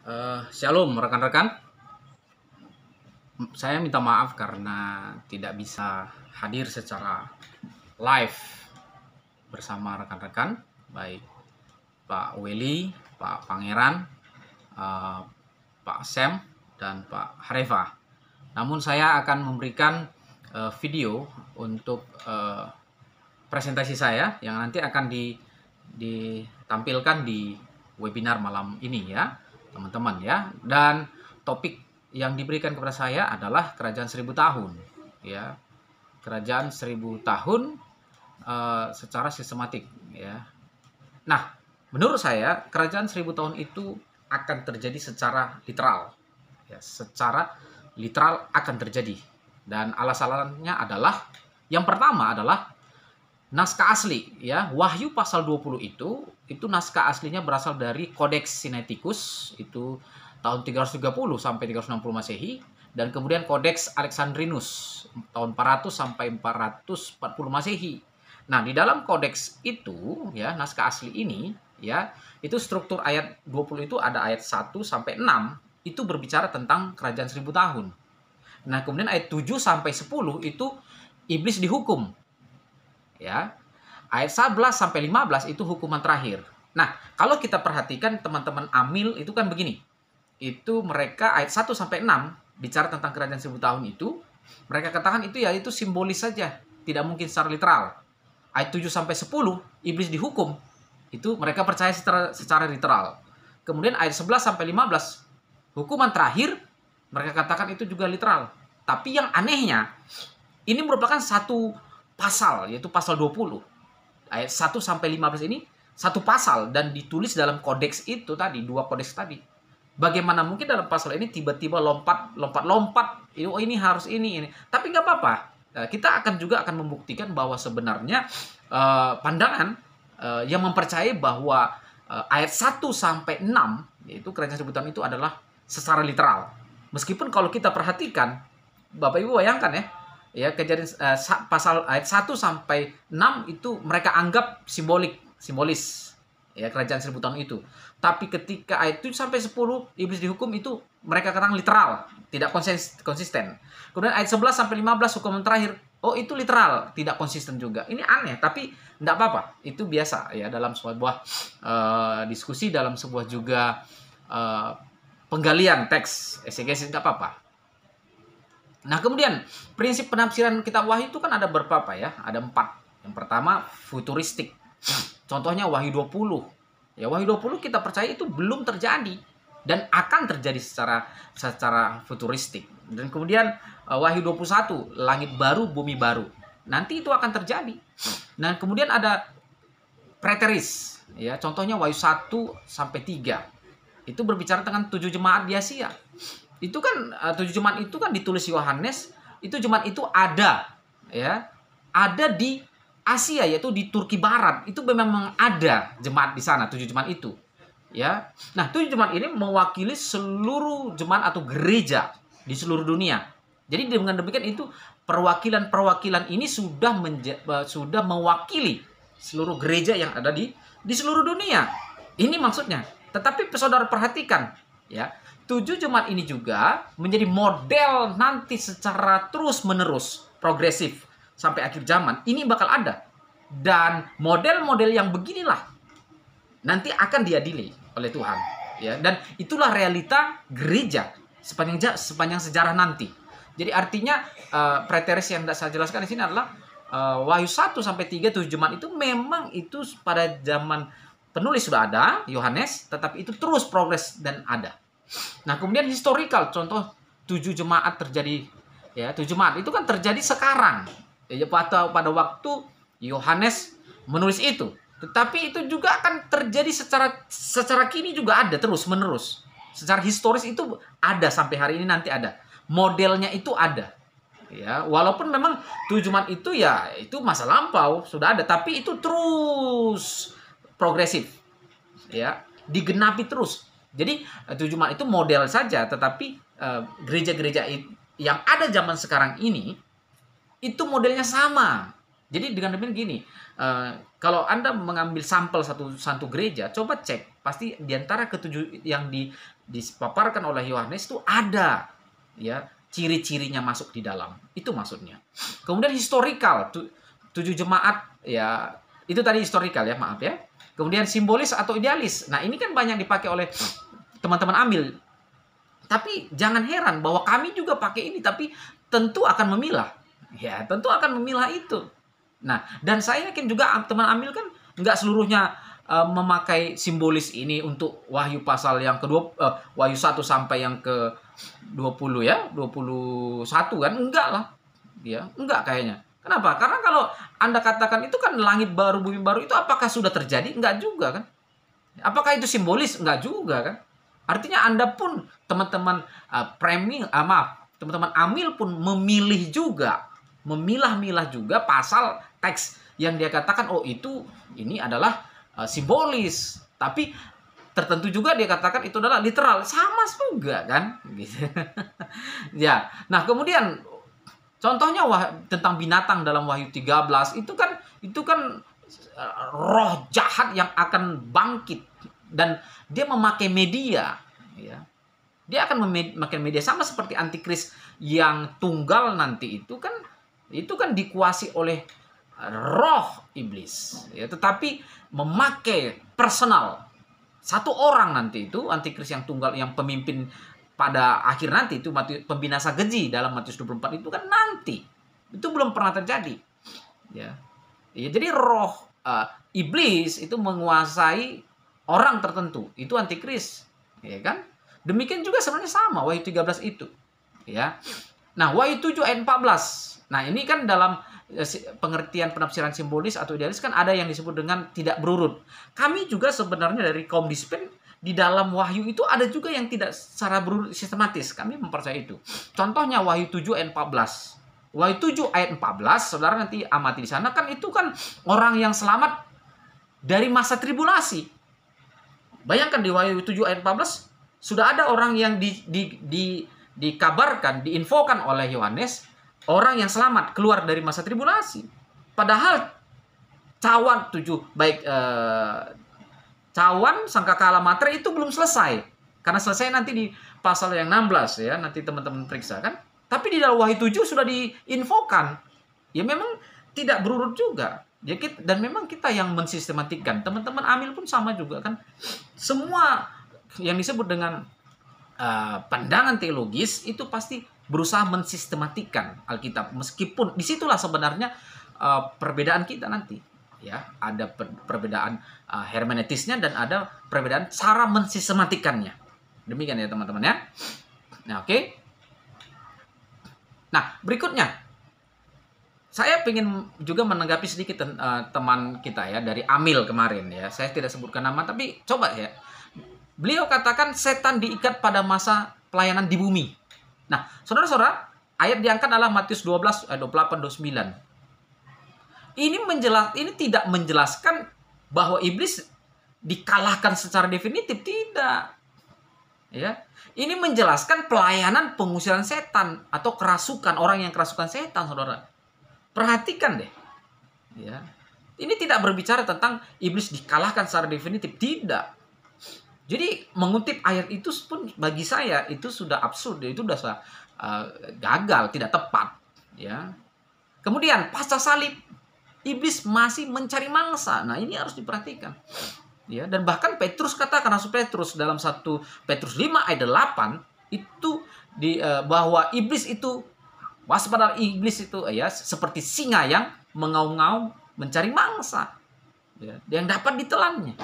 Uh, shalom rekan-rekan. Saya minta maaf karena tidak bisa hadir secara live bersama rekan-rekan, baik Pak Weli, Pak Pangeran, uh, Pak Sam, dan Pak Hareva. Namun saya akan memberikan uh, video untuk uh, presentasi saya yang nanti akan di, ditampilkan di webinar malam ini ya teman-teman ya. Dan topik yang diberikan kepada saya adalah kerajaan seribu tahun ya. Kerajaan seribu tahun uh, secara sistematik ya. Nah, menurut saya kerajaan seribu tahun itu akan terjadi secara literal. Ya, secara literal akan terjadi. Dan alasannya adalah yang pertama adalah naskah asli ya Wahyu pasal 20 itu itu naskah aslinya berasal dari Kodeks Sinaiticus itu tahun 330 sampai 360 Masehi dan kemudian Kodeks Alexandrinus tahun 400 sampai 440 Masehi. Nah, di dalam kodeks itu ya naskah asli ini ya itu struktur ayat 20 itu ada ayat 1 sampai 6 itu berbicara tentang kerajaan seribu tahun. Nah, kemudian ayat 7 sampai 10 itu iblis dihukum ya. Ayat 11 sampai 15 itu hukuman terakhir. Nah, kalau kita perhatikan teman-teman amil itu kan begini. Itu mereka ayat 1 sampai 6 bicara tentang kerajaan seribu tahun itu, mereka katakan itu ya itu simbolis saja, tidak mungkin secara literal. Ayat 7 sampai 10 iblis dihukum. Itu mereka percaya secara secara literal. Kemudian ayat 11 sampai 15 hukuman terakhir mereka katakan itu juga literal. Tapi yang anehnya ini merupakan satu pasal yaitu pasal 20 ayat 1 sampai 15 ini satu pasal dan ditulis dalam kodeks itu tadi dua kodeks tadi bagaimana mungkin dalam pasal ini tiba-tiba lompat lompat lompat oh ini harus ini ini tapi nggak apa-apa eh, kita akan juga akan membuktikan bahwa sebenarnya eh, pandangan eh, yang mempercayai bahwa eh, ayat 1 sampai 6 yaitu kerajaan sebutan itu adalah secara literal meskipun kalau kita perhatikan Bapak Ibu bayangkan ya ya kejadian uh, pasal ayat 1 sampai 6 itu mereka anggap simbolik, simbolis ya kerajaan seribu tahun itu. Tapi ketika ayat 7 sampai 10 iblis dihukum itu mereka katakan literal, tidak konsisten. Kemudian ayat 11 sampai 15 hukuman terakhir, oh itu literal, tidak konsisten juga. Ini aneh, tapi tidak apa-apa. Itu biasa ya dalam sebuah uh, diskusi dalam sebuah juga uh, penggalian teks esegesis tidak apa-apa. Nah kemudian prinsip penafsiran kitab wahyu itu kan ada berapa ya? Ada empat. Yang pertama futuristik. Contohnya wahyu 20. Ya wahyu 20 kita percaya itu belum terjadi dan akan terjadi secara secara futuristik. Dan kemudian eh, wahyu 21 langit baru bumi baru. Nanti itu akan terjadi. dan kemudian ada preteris. Ya contohnya wahyu 1 sampai 3. Itu berbicara tentang tujuh jemaat di Asia itu kan eh, tujuh jemaat itu kan ditulis Yohanes itu jemaat itu ada ya ada di Asia yaitu di Turki Barat itu memang ada jemaat di sana tujuh jemaat itu ya nah tujuh jemaat ini mewakili seluruh jemaat atau gereja di seluruh dunia jadi dengan demikian itu perwakilan-perwakilan ini sudah menja, eh, sudah mewakili seluruh gereja yang ada di di seluruh dunia ini maksudnya tetapi saudara perhatikan ya Tujuh jemaat ini juga menjadi model nanti secara terus-menerus progresif sampai akhir zaman. Ini bakal ada. Dan model-model yang beginilah nanti akan diadili oleh Tuhan, ya. Dan itulah realita gereja sepanjang sepanjang sejarah nanti. Jadi artinya uh, eh, preteris yang tidak saya jelaskan di sini adalah uh, Wahyu 1 sampai 3 Tujuh Jumat itu memang itu pada zaman penulis sudah ada Yohanes, tetapi itu terus progres dan ada. Nah, kemudian historical contoh tujuh jemaat terjadi ya, tujuh jemaat itu kan terjadi sekarang. Ya, pada pada waktu Yohanes menulis itu. Tetapi itu juga akan terjadi secara secara kini juga ada terus-menerus. Secara historis itu ada sampai hari ini nanti ada. Modelnya itu ada. Ya, walaupun memang jemaat itu ya itu masa lampau sudah ada, tapi itu terus progresif. Ya, digenapi terus jadi eh, tujuh tujuan itu model saja, tetapi eh, gereja-gereja yang ada zaman sekarang ini itu modelnya sama. Jadi dengan demikian gini, eh, kalau anda mengambil sampel satu satu gereja, coba cek pasti diantara ketujuh yang di, dipaparkan oleh Yohanes itu ada ya ciri-cirinya masuk di dalam. Itu maksudnya. Kemudian historikal tujuh jemaat ya itu tadi historikal ya maaf ya Kemudian simbolis atau idealis. Nah, ini kan banyak dipakai oleh teman-teman ambil. Tapi jangan heran bahwa kami juga pakai ini, tapi tentu akan memilah. Ya, tentu akan memilah itu. Nah, dan saya yakin juga teman ambil kan nggak seluruhnya uh, memakai simbolis ini untuk Wahyu pasal yang kedua uh, Wahyu 1 sampai yang ke 20 ya, 21 kan enggak lah. Ya, enggak kayaknya. Kenapa? Karena kalau Anda katakan itu kan langit baru, bumi baru itu apakah sudah terjadi? Enggak juga kan? Apakah itu simbolis? Enggak juga kan? Artinya Anda pun teman-teman uh, eh, framing, uh, eh, maaf, teman-teman amil pun memilih juga, memilah-milah juga pasal teks yang dia katakan oh itu ini adalah uh, simbolis. Tapi tertentu juga dia katakan itu adalah literal sama juga kan gitu ya nah kemudian Contohnya wah, tentang binatang dalam Wahyu 13 itu kan itu kan eh, roh jahat yang akan bangkit dan dia memakai media ya. Dia akan memakai media sama seperti antikris yang tunggal nanti itu kan itu kan dikuasai oleh roh iblis ya tetapi memakai personal satu orang nanti itu antikris yang tunggal yang pemimpin pada akhir nanti itu pembinasa keji dalam Matius 24 itu kan nanti. Itu belum pernah terjadi. Ya. ya jadi roh uh, iblis itu menguasai orang tertentu. Itu antikris, ya kan? Demikian juga sebenarnya sama Wahyu 13 itu. Ya. Nah, Wahyu 7 ayat 14. Nah, ini kan dalam eh, pengertian penafsiran simbolis atau idealis kan ada yang disebut dengan tidak berurut. Kami juga sebenarnya dari kaum dispen di dalam wahyu itu ada juga yang tidak secara berurut sistematis. Kami mempercaya itu. Contohnya wahyu 7 ayat 14. Wahyu 7 ayat 14, saudara nanti amati di sana kan itu kan orang yang selamat dari masa tribulasi. Bayangkan di wahyu 7 ayat 14 sudah ada orang yang di, di, di, dikabarkan, diinfokan oleh Yohanes orang yang selamat keluar dari masa tribulasi. Padahal cawan tujuh baik eh, cawan sangkakala materi itu belum selesai. Karena selesai nanti di pasal yang 16 ya, nanti teman-teman periksa kan. Tapi di dalam Wahyu 7 sudah diinfokan. Ya memang tidak berurut juga. Ya kita, dan memang kita yang mensistematikan. Teman-teman Amil pun sama juga kan. Semua yang disebut dengan uh, pandangan teologis itu pasti berusaha mensistematikan Alkitab. Meskipun disitulah sebenarnya uh, perbedaan kita nanti ya ada perbedaan uh, hermeneutisnya dan ada perbedaan cara mensistematikannya demikian ya teman-teman ya nah oke okay. nah berikutnya saya ingin juga menanggapi sedikit uh, teman kita ya dari Amil kemarin ya saya tidak sebutkan nama tapi coba ya beliau katakan setan diikat pada masa pelayanan di bumi nah saudara-saudara ayat diangkat adalah Matius 12 eh, 28 29 ini menjelas ini tidak menjelaskan bahwa iblis dikalahkan secara definitif tidak. Ya. Ini menjelaskan pelayanan pengusiran setan atau kerasukan orang yang kerasukan setan, Saudara. Perhatikan deh. Ya. Ini tidak berbicara tentang iblis dikalahkan secara definitif, tidak. Jadi mengutip ayat itu pun bagi saya itu sudah absurd, itu sudah uh, gagal, tidak tepat, ya. Kemudian pasca salib iblis masih mencari mangsa. Nah, ini harus diperhatikan. Ya, dan bahkan Petrus katakan Rasul Petrus dalam satu Petrus 5 ayat 8 itu di uh, bahwa iblis itu waspada iblis itu eh, ya seperti singa yang mengaum-ngaum mencari mangsa ya, yang dapat ditelannya.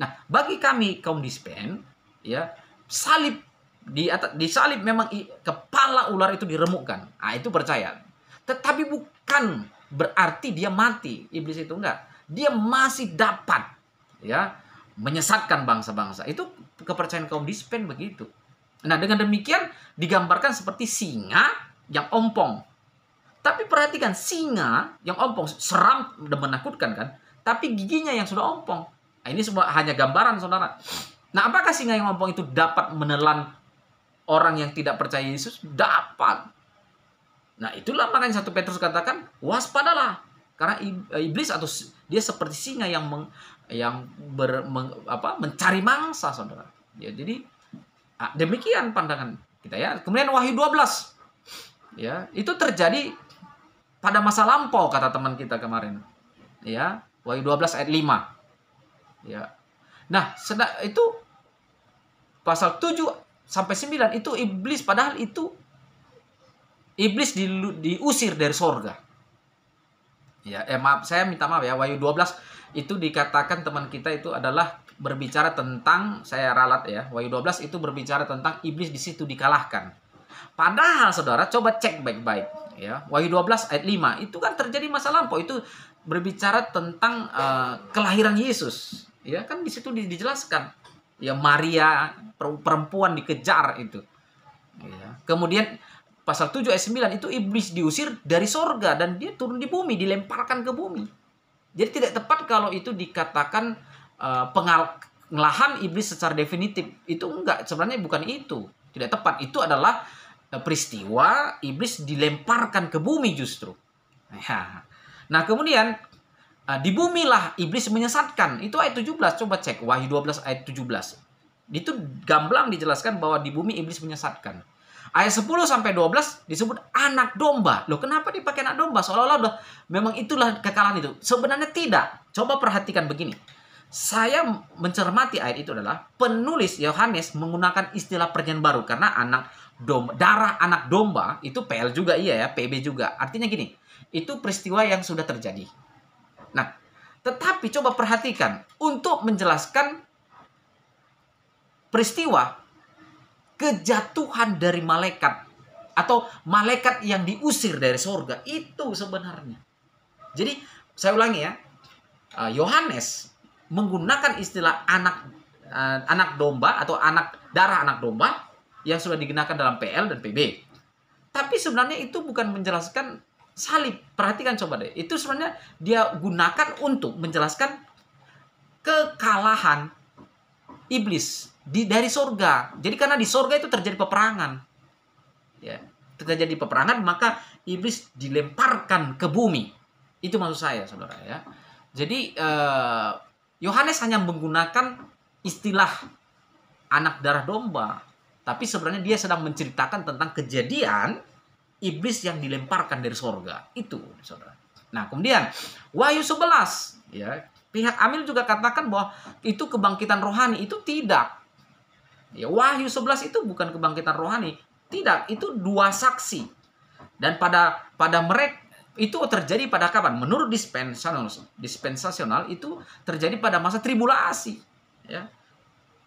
Nah, bagi kami kaum dispen ya salib di atas di salib memang kepala ular itu diremukkan. Ah itu percaya. Tetapi bukan berarti dia mati iblis itu enggak dia masih dapat ya menyesatkan bangsa-bangsa itu kepercayaan kaum dispen begitu nah dengan demikian digambarkan seperti singa yang ompong tapi perhatikan singa yang ompong seram dan menakutkan kan tapi giginya yang sudah ompong nah, ini semua hanya gambaran saudara nah apakah singa yang ompong itu dapat menelan orang yang tidak percaya Yesus dapat Nah, itulah makanya satu Petrus katakan, waspadalah karena eh, iblis atau dia seperti singa yang meng, yang ber, meng, apa, mencari mangsa, Saudara. Ya, jadi ah, demikian pandangan kita ya. Kemudian Wahyu 12. Ya, itu terjadi pada masa lampau kata teman kita kemarin. Ya, Wahyu 12 ayat 5. Ya. Nah, itu pasal 7 sampai 9 itu iblis padahal itu iblis di, diusir dari sorga. Ya, eh, maaf, saya minta maaf ya, Wahyu 12 itu dikatakan teman kita itu adalah berbicara tentang saya ralat ya, Wahyu 12 itu berbicara tentang iblis di situ dikalahkan. Padahal saudara coba cek baik-baik ya. Wahyu 12 ayat 5 itu kan terjadi masa lampau itu berbicara tentang uh, kelahiran Yesus. Ya kan di situ dijelaskan. Ya Maria perempuan dikejar itu. Ya. Kemudian pasal 7 ayat 9 itu iblis diusir dari sorga dan dia turun di bumi, dilemparkan ke bumi. Jadi tidak tepat kalau itu dikatakan eh, pengalahan iblis secara definitif. Itu enggak, sebenarnya bukan itu. Tidak tepat. Itu adalah eh, peristiwa iblis dilemparkan ke bumi justru. Nah, nah kemudian eh, di bumi lah iblis menyesatkan. Itu ayat 17. Coba cek Wahyu 12 ayat 17. Itu gamblang dijelaskan bahwa di bumi iblis menyesatkan. Ayat 10 sampai 12 disebut anak domba. Loh, kenapa dipakai anak domba? Seolah-olah udah memang itulah kekalahan itu. Sebenarnya tidak. Coba perhatikan begini. Saya mencermati ayat itu adalah penulis Yohanes menggunakan istilah perjanjian baru karena anak domba, darah anak domba itu PL juga iya ya, PB juga. Artinya gini, itu peristiwa yang sudah terjadi. Nah, tetapi coba perhatikan untuk menjelaskan peristiwa kejatuhan dari malaikat atau malaikat yang diusir dari sorga itu sebenarnya. Jadi saya ulangi ya, eh, Yohanes menggunakan istilah anak eh, anak domba atau anak darah anak domba yang sudah digunakan dalam PL dan PB. Tapi sebenarnya itu bukan menjelaskan salib. Perhatikan coba deh. Itu sebenarnya dia gunakan untuk menjelaskan kekalahan iblis di dari surga, Jadi karena di surga itu terjadi peperangan, ya terjadi peperangan maka iblis dilemparkan ke bumi. Itu maksud saya, saudara ya. Jadi eh, Yohanes eh, hanya menggunakan istilah anak darah domba, tapi sebenarnya dia sedang menceritakan tentang kejadian iblis yang dilemparkan dari surga itu, saudara. Nah kemudian Wahyu 11 ya Pihak Amil juga katakan bahwa itu kebangkitan rohani, itu tidak. Ya, Wahyu 11 itu bukan kebangkitan rohani, tidak, itu dua saksi. Dan pada pada mereka itu terjadi pada kapan? Menurut dispensasional, dispensasional itu terjadi pada masa tribulasi, ya.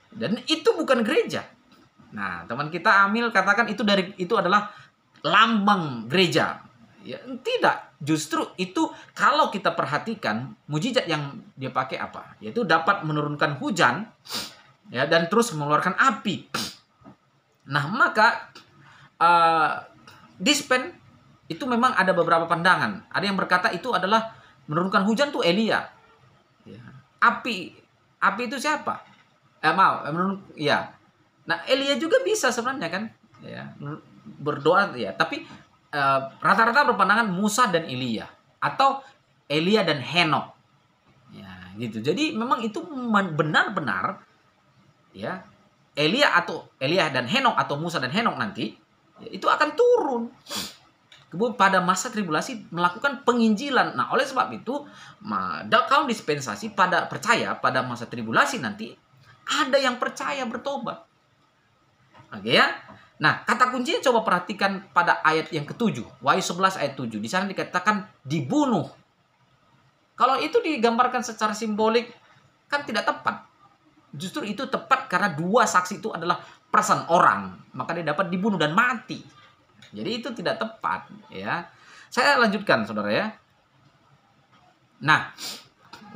Dan itu bukan gereja. Nah, teman kita Amil katakan itu dari itu adalah lambang gereja. Ya, tidak, justru itu kalau kita perhatikan mujizat yang dia pakai apa? Yaitu dapat menurunkan hujan ya dan terus mengeluarkan api. Nah, maka uh, dispen itu memang ada beberapa pandangan. Ada yang berkata itu adalah menurunkan hujan tuh Elia. Ya. Api api itu siapa? Eh mau ya. Nah, Elia juga bisa sebenarnya kan. Ya, berdoa ya, tapi Eh, rata-rata uh, berpandangan Musa dan Elia atau Elia dan Henok. Ya, gitu. Jadi memang itu benar-benar ya Elia atau Elia dan Henok atau Musa dan Henok nanti ya, itu akan turun. Kemudian pada masa tribulasi melakukan penginjilan. Nah, oleh sebab itu, kaum dispensasi pada percaya pada masa tribulasi nanti ada yang percaya bertobat. Oke ya? Nah, kata kuncinya coba perhatikan pada ayat yang ketujuh. Wahyu 11 ayat 7. Di sana dikatakan dibunuh. Kalau itu digambarkan secara simbolik, kan tidak tepat. Justru itu tepat karena dua saksi itu adalah perasaan orang. Maka dia dapat dibunuh dan mati. Jadi itu tidak tepat. ya. Saya lanjutkan, saudara ya. Nah,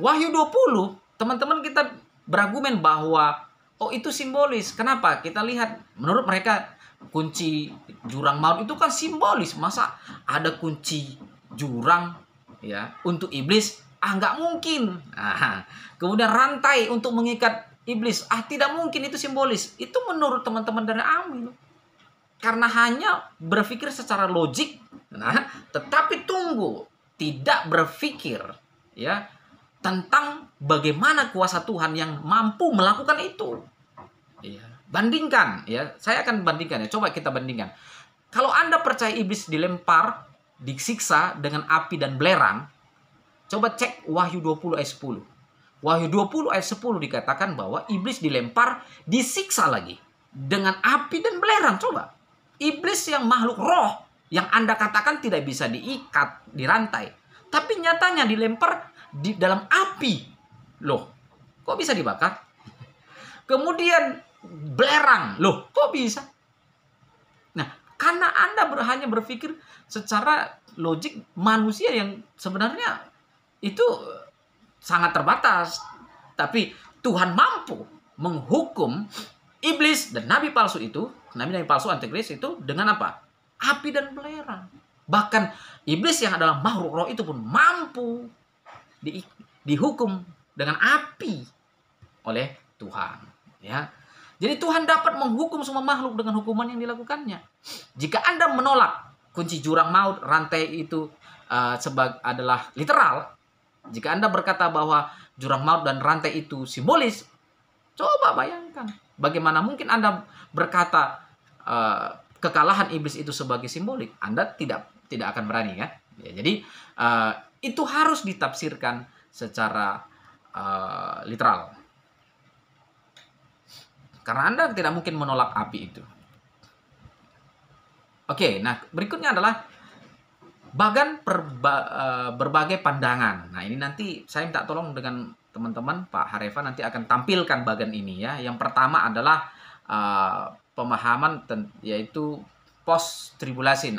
Wahyu 20, teman-teman kita beragumen bahwa oh itu simbolis. Kenapa? Kita lihat menurut mereka kunci jurang maut itu kan simbolis masa ada kunci jurang ya untuk iblis ah nggak mungkin ah, kemudian rantai untuk mengikat iblis ah tidak mungkin itu simbolis itu menurut teman-teman dari Amil karena hanya berpikir secara logik nah tetapi tunggu tidak berpikir ya tentang bagaimana kuasa Tuhan yang mampu melakukan itu ya Bandingkan ya, saya akan bandingkan ya. Coba kita bandingkan. Kalau Anda percaya iblis dilempar, disiksa dengan api dan belerang, coba cek Wahyu 20 ayat 10. Wahyu 20 ayat 10 dikatakan bahwa iblis dilempar, disiksa lagi dengan api dan belerang. Coba. Iblis yang makhluk roh yang Anda katakan tidak bisa diikat, dirantai. Tapi nyatanya dilempar di dalam api. Loh, kok bisa dibakar? Kemudian belerang. Loh, kok bisa? Nah, karena Anda hanya berpikir secara logik manusia yang sebenarnya itu sangat terbatas. Tapi Tuhan mampu menghukum iblis dan nabi palsu itu, nabi-nabi palsu antikris itu dengan apa? Api dan belerang. Bahkan iblis yang adalah makhluk roh itu pun mampu di, dihukum dengan api oleh Tuhan. Ya, jadi Tuhan dapat menghukum semua makhluk dengan hukuman yang dilakukannya. Jika Anda menolak kunci jurang maut, rantai itu uh, sebag adalah literal. Jika Anda berkata bahwa jurang maut dan rantai itu simbolis, coba bayangkan bagaimana mungkin Anda berkata uh, kekalahan iblis itu sebagai simbolik. Anda tidak tidak akan berani ya. Ya, jadi uh, itu harus ditafsirkan secara uh, literal. Karena Anda tidak mungkin menolak api itu. Oke, nah berikutnya adalah bagan perba, eh, berbagai pandangan. Nah ini nanti saya minta tolong dengan teman-teman Pak Harefa nanti akan tampilkan bagan ini ya. Yang pertama adalah uh, pemahaman yaitu post tribulasi.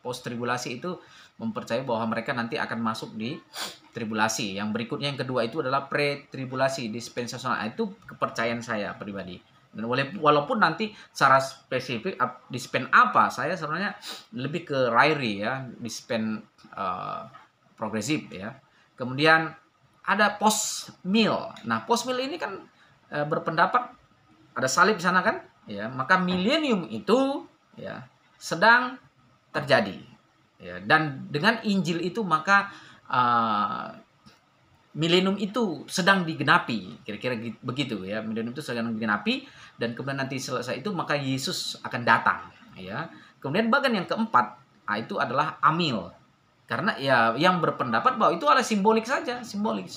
Post tribulasi itu mempercayai bahwa mereka nanti akan masuk di tribulasi. Yang berikutnya yang kedua itu adalah pre tribulasi dispensasional. Nah, itu kepercayaan saya pribadi. Dan walaupun nanti secara spesifik di spend apa, saya sebenarnya lebih ke Rairi ya, di spend uh, progresif ya. Kemudian ada post meal. Nah, post meal ini kan uh, berpendapat ada salib di sana kan? Ya, maka milenium itu ya sedang terjadi. Ya, dan dengan Injil itu maka uh, milenium itu sedang digenapi kira-kira begitu ya milenium itu sedang digenapi dan kemudian nanti selesai itu maka Yesus akan datang ya kemudian bagian yang keempat ah, itu adalah amil karena ya yang berpendapat bahwa itu adalah simbolik saja simbolik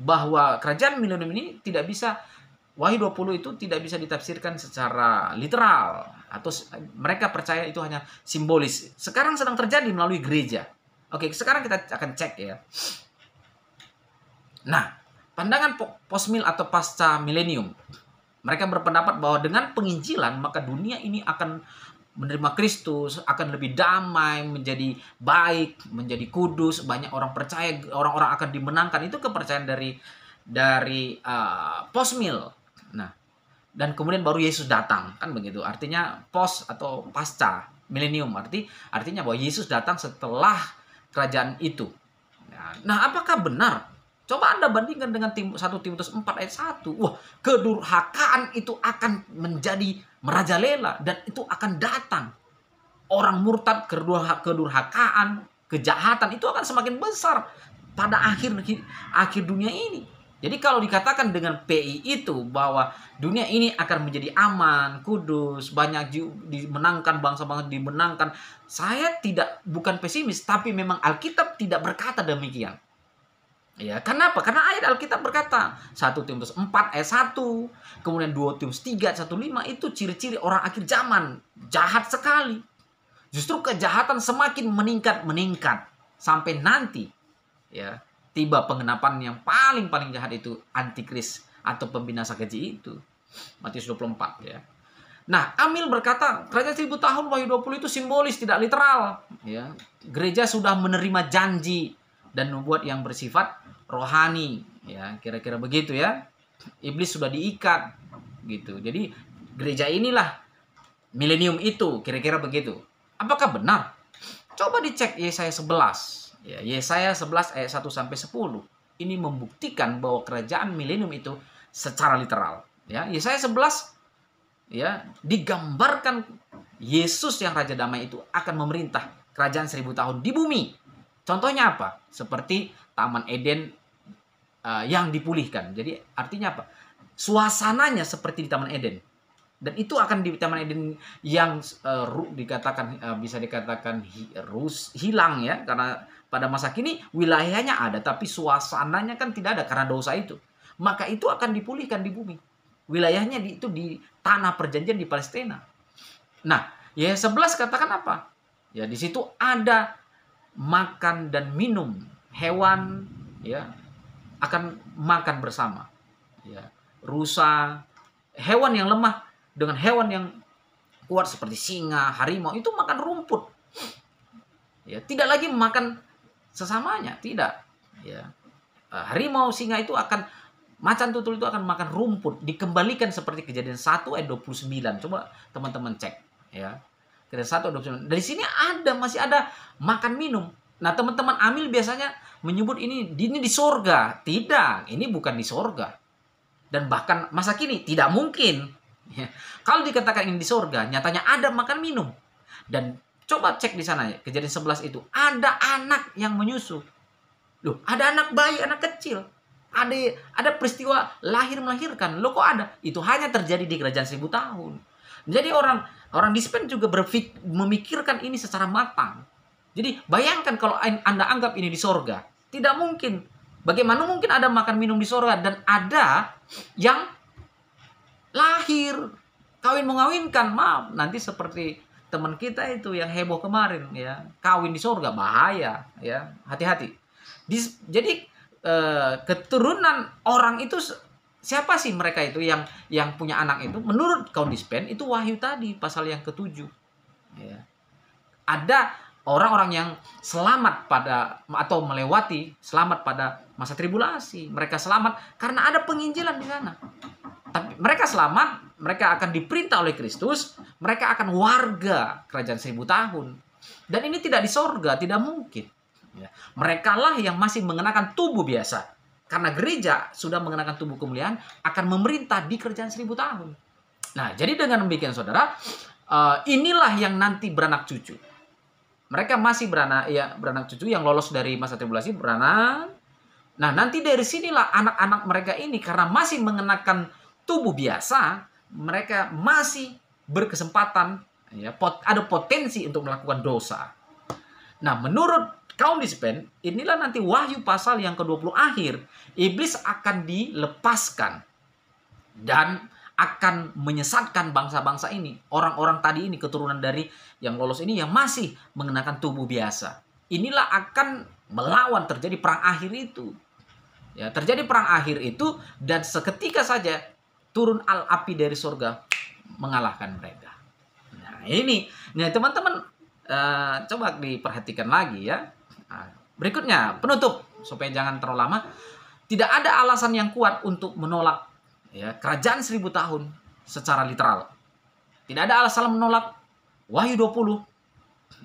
bahwa kerajaan milenium ini tidak bisa Wahyu 20 itu tidak bisa ditafsirkan secara literal atau mereka percaya itu hanya simbolis. Sekarang sedang terjadi melalui gereja. Oke, sekarang kita akan cek ya. Nah, pandangan posmil atau pasca milenium, mereka berpendapat bahwa dengan penginjilan maka dunia ini akan menerima Kristus, akan lebih damai, menjadi baik, menjadi kudus, banyak orang percaya, orang-orang akan dimenangkan. Itu kepercayaan dari dari uh, Nah, dan kemudian baru Yesus datang kan begitu artinya pos atau pasca milenium arti artinya bahwa Yesus datang setelah kerajaan itu nah, nah apakah benar Coba Anda bandingkan dengan tim 1 Timotius 4 ayat 1. Wah, kedurhakaan itu akan menjadi merajalela dan itu akan datang. Orang murtad kedurhakaan, kejahatan itu akan semakin besar pada akhir akhir dunia ini. Jadi kalau dikatakan dengan PI itu bahwa dunia ini akan menjadi aman, kudus, banyak dimenangkan bangsa-bangsa dimenangkan, saya tidak bukan pesimis tapi memang Alkitab tidak berkata demikian. Ya, karena apa? Karena ayat Alkitab berkata 1 Timotius 4 ayat 1, kemudian 2 Timotius 3 ayat 15 itu ciri-ciri orang akhir zaman, jahat sekali. Justru kejahatan semakin meningkat-meningkat sampai nanti ya, tiba pengenapan yang paling-paling jahat itu antikris atau pembinasa keji itu. Matius 24 ya. Nah, Amil berkata, kerajaan seribu tahun Wahyu 20 itu simbolis, tidak literal. Ya, gereja sudah menerima janji dan membuat yang bersifat rohani ya kira-kira begitu ya iblis sudah diikat gitu jadi gereja inilah milenium itu kira-kira begitu apakah benar coba dicek Yesaya 11 ya Yesaya 11 ayat 1 sampai 10 ini membuktikan bahwa kerajaan milenium itu secara literal ya Yesaya 11 ya digambarkan Yesus yang raja damai itu akan memerintah kerajaan seribu tahun di bumi Contohnya apa? Seperti Taman Eden uh, yang dipulihkan. Jadi artinya apa? Suasananya seperti di Taman Eden. Dan itu akan di Taman Eden yang uh, dikatakan uh, bisa dikatakan hi, rus, hilang ya karena pada masa kini wilayahnya ada tapi suasananya kan tidak ada karena dosa itu. Maka itu akan dipulihkan di bumi. Wilayahnya di, itu di tanah perjanjian di Palestina. Nah, ya 11 katakan apa? Ya di situ ada makan dan minum hewan ya akan makan bersama ya rusa hewan yang lemah dengan hewan yang kuat seperti singa harimau itu makan rumput ya tidak lagi makan sesamanya tidak ya eh, harimau singa itu akan macan tutul itu akan makan rumput dikembalikan seperti kejadian 1 ayat 29 coba teman-teman cek ya Titik satu Dari sini ada masih ada makan minum. Nah teman-teman amil biasanya menyebut ini ini di sorga. Tidak, ini bukan di sorga. Dan bahkan masa kini tidak mungkin. Ya. Kalau dikatakan ini di sorga, nyatanya ada makan minum. Dan coba cek di sana ya, kejadian 11 itu. Ada anak yang menyusu. Loh, ada anak bayi, anak kecil. Ada ada peristiwa lahir melahirkan. Loh kok ada? Itu hanya terjadi di kerajaan seribu tahun. Jadi orang Orang dispen juga berfik, memikirkan ini secara matang. Jadi bayangkan kalau Anda anggap ini di sorga. Tidak mungkin. Bagaimana mungkin ada makan minum di sorga dan ada yang lahir kawin mengawinkan maaf nanti seperti teman kita itu yang heboh kemarin ya kawin di sorga bahaya ya hati-hati jadi eh, keturunan orang itu siapa sih mereka itu yang yang punya anak itu menurut kaum Dispen itu wahyu tadi pasal yang ketujuh ya. ada orang-orang yang selamat pada atau melewati selamat pada masa tribulasi mereka selamat karena ada penginjilan di sana tapi mereka selamat mereka akan diperintah oleh Kristus mereka akan warga kerajaan seribu tahun dan ini tidak di sorga tidak mungkin ya. mereka lah yang masih mengenakan tubuh biasa karena gereja sudah mengenakan tubuh kemuliaan akan memerintah di kerjaan seribu tahun. Nah, jadi dengan demikian saudara, eh, inilah yang nanti beranak cucu. Mereka masih beranak ya beranak cucu yang lolos dari masa tribulasi beranak. Nah, nanti dari sinilah anak-anak mereka ini karena masih mengenakan tubuh biasa, mereka masih berkesempatan ya pot, ada potensi untuk melakukan dosa. Nah, menurut kaum dispen, inilah nanti wahyu pasal yang ke-20 akhir, iblis akan dilepaskan dan akan menyesatkan bangsa-bangsa ini, orang-orang tadi ini keturunan dari yang lolos ini yang masih mengenakan tubuh biasa. Inilah akan melawan terjadi perang akhir itu. Ya, terjadi perang akhir itu dan seketika saja turun al-api dari surga mengalahkan mereka. Nah, ini. Nah, teman-teman Uh, coba diperhatikan lagi ya Ah, berikutnya, penutup supaya jangan terlalu lama. Tidak ada alasan yang kuat untuk menolak ya, kerajaan seribu tahun secara literal. Tidak ada alasan menolak Wahyu 20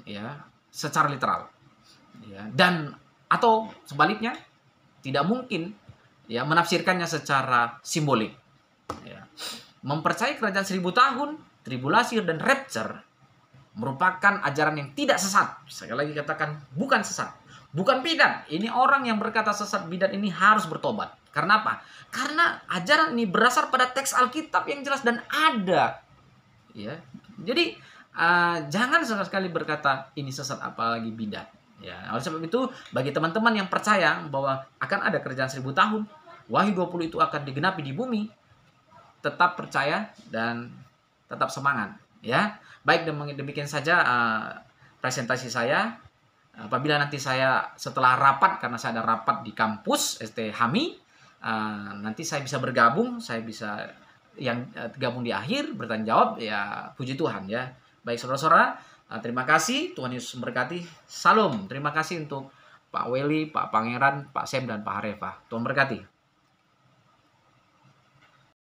ya, secara literal. Ya, dan atau sebaliknya tidak mungkin ya menafsirkannya secara simbolik. Ya. Mempercayai kerajaan seribu tahun, tribulasi dan rapture merupakan ajaran yang tidak sesat. Sekali lagi katakan, bukan sesat. Bukan bidat. Ini orang yang berkata sesat bidat ini harus bertobat. Karena apa? Karena ajaran ini berasal pada teks Alkitab yang jelas dan ada. Ya. Jadi uh, jangan sekali-sekali berkata ini sesat apalagi bidat. Ya, oleh sebab itu bagi teman-teman yang percaya bahwa akan ada kerjaan seribu tahun, Wahyu 20 itu akan digenapi di bumi, tetap percaya dan tetap semangat ya baik demikian saja uh, presentasi saya apabila nanti saya setelah rapat karena saya ada rapat di kampus ST Hami uh, eh, nanti saya bisa bergabung saya bisa yang uh, gabung di akhir bertanya jawab ya puji Tuhan ya baik saudara-saudara uh, terima kasih Tuhan Yesus memberkati salam terima kasih untuk Pak Weli Pak Pangeran Pak Sem dan Pak Harefa Tuhan berkati